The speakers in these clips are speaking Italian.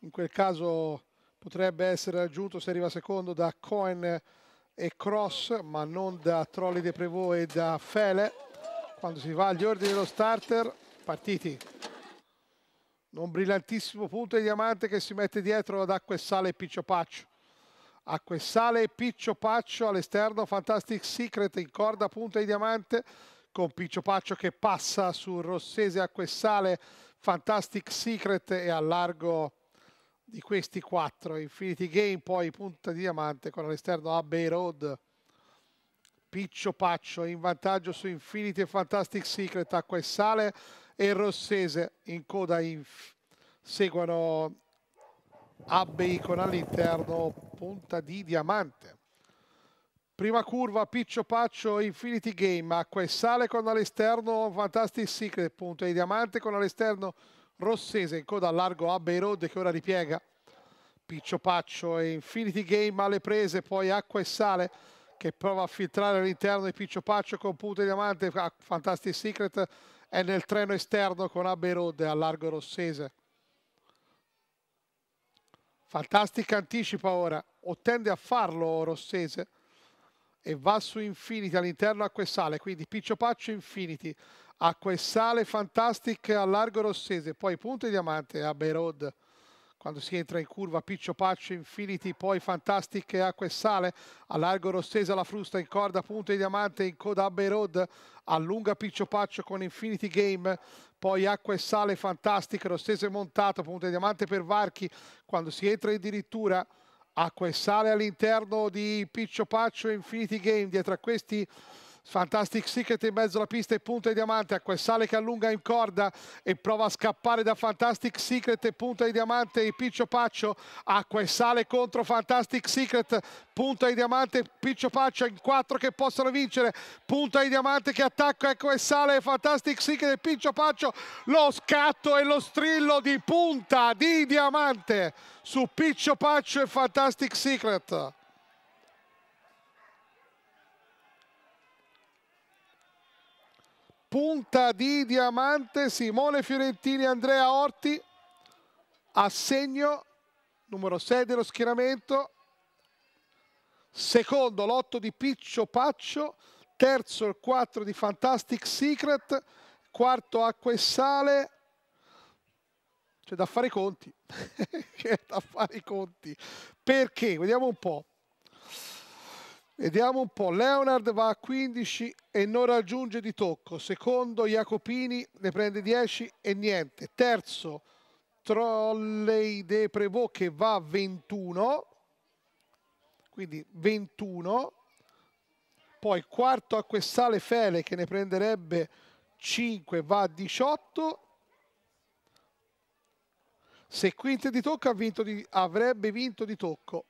in quel caso potrebbe essere raggiunto se arriva secondo da Cohen e Cross ma non da Trolli De Prevot e da Fele quando si va agli ordini dello starter partiti non brillantissimo punto di diamante che si mette dietro ad Acqua e Sale e Piccio Paccio Acqua e Sale e Piccio Paccio all'esterno Fantastic Secret in corda punta di diamante con Piccio Paccio che passa su Rossese acqua e sale Fantastic Secret e a largo di questi quattro, Infinity Game, poi punta di diamante con all'esterno Abbey Road, Piccio Paccio in vantaggio su Infinity e Fantastic Secret, Acqua e Sale e Rossese in coda, in seguono Abbey con all'interno punta di diamante. Prima curva, Piccio Paccio, Infinity Game, Acqua e Sale con all'esterno Fantastic Secret, punta di diamante con all'esterno Rossese in coda al largo a Beirode che ora ripiega. Piccio Paccio e Infinity Game alle prese, poi Acqua e Sale che prova a filtrare all'interno di Piccio Paccio con Punto Diamante, Fantastic Secret è nel treno esterno con Aberode al largo Rossese. Fantastic anticipa ora, o tende a farlo Rossese e va su Infinity all'interno acqua e sale, quindi Piccio Paccio Infinity, acqua e sale Fantastic a largo Rossese, poi punto e diamante a Bay quando si entra in curva Piccio Paccio Infinity, poi Fantastic e Acqua e Sale, a largo Rossese la frusta in corda, punto di diamante in coda a Road, allunga Piccio Paccio con Infinity Game, poi Acqua e Sale Fantastic, Rossese montato, punto di diamante per Varchi, quando si entra addirittura acqua e sale all'interno di Piccio Paccio Infinity Game. Dietro a questi Fantastic Secret in mezzo alla pista e punta di diamante. sale che allunga in corda e prova a scappare da Fantastic Secret e punta di diamante e Piccio Paccio. sale contro Fantastic Secret. Punta di diamante Piccio Paccio in quattro che possono vincere. Punta di diamante che attacca e ecco, sale Fantastic Secret e Piccio Paccio. Lo scatto e lo strillo di punta di diamante su Piccio Paccio e Fantastic Secret. punta di diamante Simone Fiorentini, Andrea Orti, assegno numero 6 dello schieramento, secondo l'8 di Piccio Paccio, terzo il 4 di Fantastic Secret, quarto Acqua e Sale, c'è da fare i conti, c'è da fare i conti, perché, vediamo un po', Vediamo un po', Leonard va a 15 e non raggiunge di tocco, secondo Jacopini ne prende 10 e niente, terzo Trolley De Prevot che va a 21, quindi 21, poi quarto a Quessale Fele che ne prenderebbe 5 va a 18, se quinte di tocco vinto di, avrebbe vinto di tocco.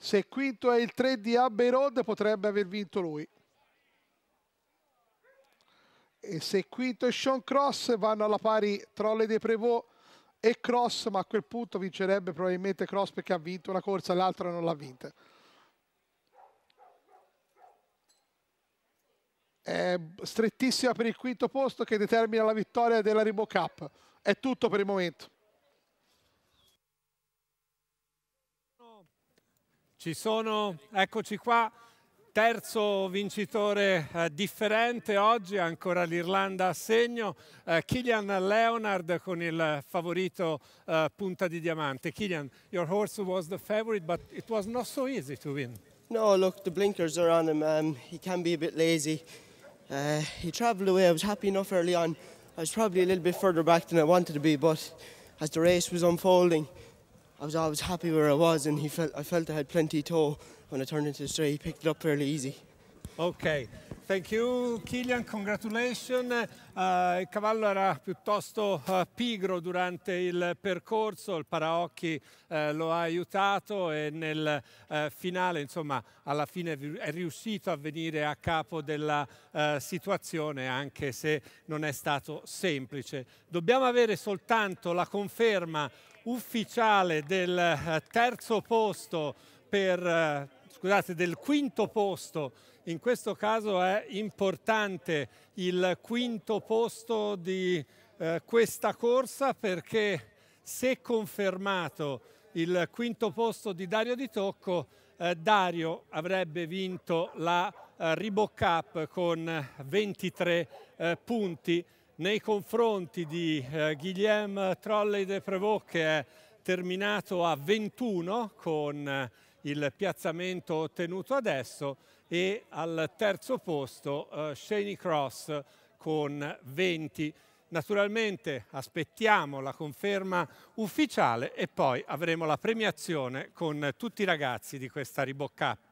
Se quinto è il 3 di Abbey Road potrebbe aver vinto lui. E se quinto è Sean Cross vanno alla pari Trolle dei Prevot e Cross, ma a quel punto vincerebbe probabilmente Cross perché ha vinto una corsa, l'altra non l'ha vinta. È strettissima per il quinto posto che determina la vittoria della Rimbo Cup. È tutto per il momento. Ci sono, eccoci qua, terzo vincitore eh, differente oggi, ancora l'Irlanda a segno, eh, Killian Leonard con il favorito eh, punta di diamante. Killian, your horse was the favorite, but it was not so easy to win. No, look, the blinkers are on him. Um, he can be a bit lazy. Uh, he travelled away. I was happy enough early on. I was probably a little bit further back than I wanted to be, but as the race was unfolding, I was always happy where I was, and he felt I felt I had plenty toe when I turned into the straight. He picked it up fairly easy. Okay, Thank you Killian. congratulations. Uh, il cavallo era piuttosto uh, pigro durante il percorso, il paraocchi uh, lo ha aiutato e nel finale, insomma, alla fine è riuscito a venire a capo della situazione anche se non è stato semplice. Dobbiamo avere soltanto la conferma ufficiale del terzo posto per, scusate, del quinto posto in questo caso è importante il quinto posto di eh, questa corsa perché se confermato il quinto posto di Dario Di Tocco, eh, Dario avrebbe vinto la eh, Reebok Cup con 23 eh, punti nei confronti di eh, Guillaume Trolley de Prevot che è terminato a 21 con eh, il piazzamento ottenuto adesso e al terzo posto eh, Shaney Cross con 20. Naturalmente aspettiamo la conferma ufficiale e poi avremo la premiazione con tutti i ragazzi di questa Riboccap.